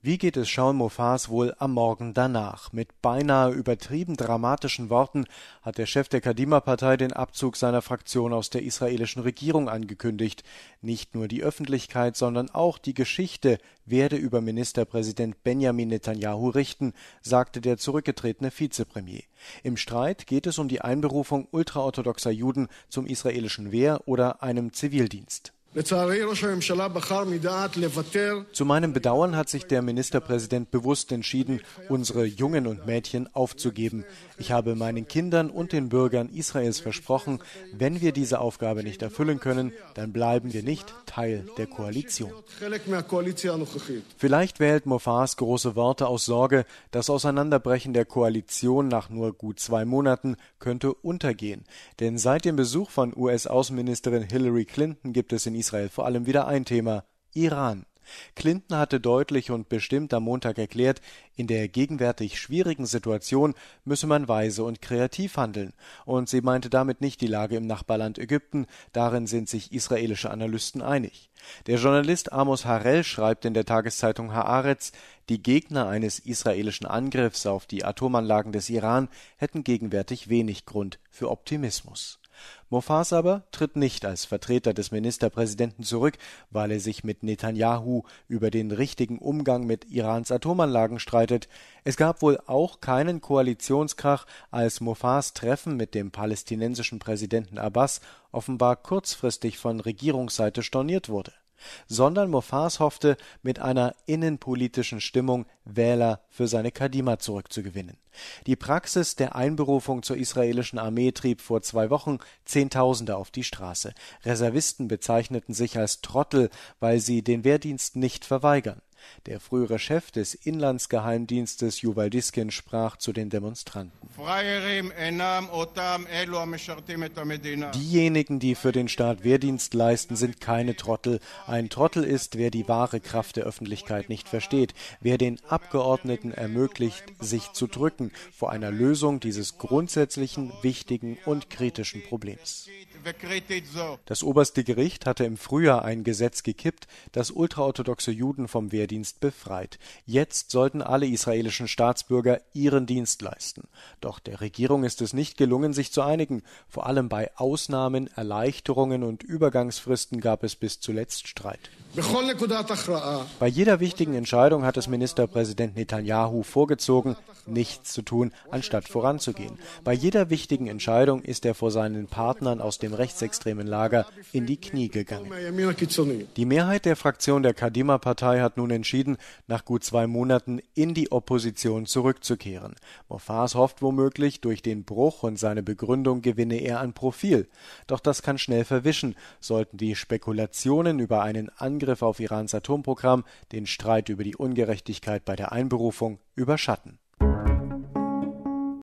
Wie geht es Sean Mofas wohl am Morgen danach? Mit beinahe übertrieben dramatischen Worten hat der Chef der Kadima-Partei den Abzug seiner Fraktion aus der israelischen Regierung angekündigt. Nicht nur die Öffentlichkeit, sondern auch die Geschichte werde über Ministerpräsident Benjamin Netanyahu richten, sagte der zurückgetretene Vizepremier. Im Streit geht es um die Einberufung ultraorthodoxer Juden zum israelischen Wehr oder einem Zivildienst. Zu meinem Bedauern hat sich der Ministerpräsident bewusst entschieden, unsere Jungen und Mädchen aufzugeben. Ich habe meinen Kindern und den Bürgern Israels versprochen, wenn wir diese Aufgabe nicht erfüllen können, dann bleiben wir nicht Teil der Koalition. Vielleicht wählt Mofas große Worte aus Sorge, das Auseinanderbrechen der Koalition nach nur gut zwei Monaten könnte untergehen. Denn seit dem Besuch von US-Außenministerin Hillary Clinton gibt es in Israel vor allem wieder ein Thema Iran. Clinton hatte deutlich und bestimmt am Montag erklärt, in der gegenwärtig schwierigen Situation müsse man weise und kreativ handeln, und sie meinte damit nicht die Lage im Nachbarland Ägypten, darin sind sich israelische Analysten einig. Der Journalist Amos Harel schreibt in der Tageszeitung Haaretz, die Gegner eines israelischen Angriffs auf die Atomanlagen des Iran hätten gegenwärtig wenig Grund für Optimismus. Mofas aber tritt nicht als Vertreter des Ministerpräsidenten zurück, weil er sich mit Netanjahu über den richtigen Umgang mit Irans Atomanlagen streitet. Es gab wohl auch keinen Koalitionskrach, als Mofas Treffen mit dem palästinensischen Präsidenten Abbas offenbar kurzfristig von Regierungsseite storniert wurde sondern Mofas hoffte, mit einer innenpolitischen Stimmung Wähler für seine Kadima zurückzugewinnen. Die Praxis der Einberufung zur israelischen Armee trieb vor zwei Wochen Zehntausende auf die Straße. Reservisten bezeichneten sich als Trottel, weil sie den Wehrdienst nicht verweigern. Der frühere Chef des Inlandsgeheimdienstes Yuval Diskin sprach zu den Demonstranten. Diejenigen, die für den Staat Wehrdienst leisten, sind keine Trottel. Ein Trottel ist, wer die wahre Kraft der Öffentlichkeit nicht versteht, wer den Abgeordneten ermöglicht, sich zu drücken vor einer Lösung dieses grundsätzlichen, wichtigen und kritischen Problems. Das oberste Gericht hatte im Frühjahr ein Gesetz gekippt, das ultraorthodoxe Juden vom Wehrdienst Wehrdienst befreit. Jetzt sollten alle israelischen Staatsbürger ihren Dienst leisten. Doch der Regierung ist es nicht gelungen, sich zu einigen. Vor allem bei Ausnahmen, Erleichterungen und Übergangsfristen gab es bis zuletzt Streit. Bei jeder wichtigen Entscheidung hat es Ministerpräsident Netanyahu vorgezogen, nichts zu tun, anstatt voranzugehen. Bei jeder wichtigen Entscheidung ist er vor seinen Partnern aus dem rechtsextremen Lager in die Knie gegangen. Die Mehrheit der Fraktion der Kadima-Partei hat nun in entschieden, nach gut zwei Monaten in die Opposition zurückzukehren. Moffaas hofft womöglich, durch den Bruch und seine Begründung gewinne er an Profil. Doch das kann schnell verwischen, sollten die Spekulationen über einen Angriff auf Irans Atomprogramm den Streit über die Ungerechtigkeit bei der Einberufung überschatten.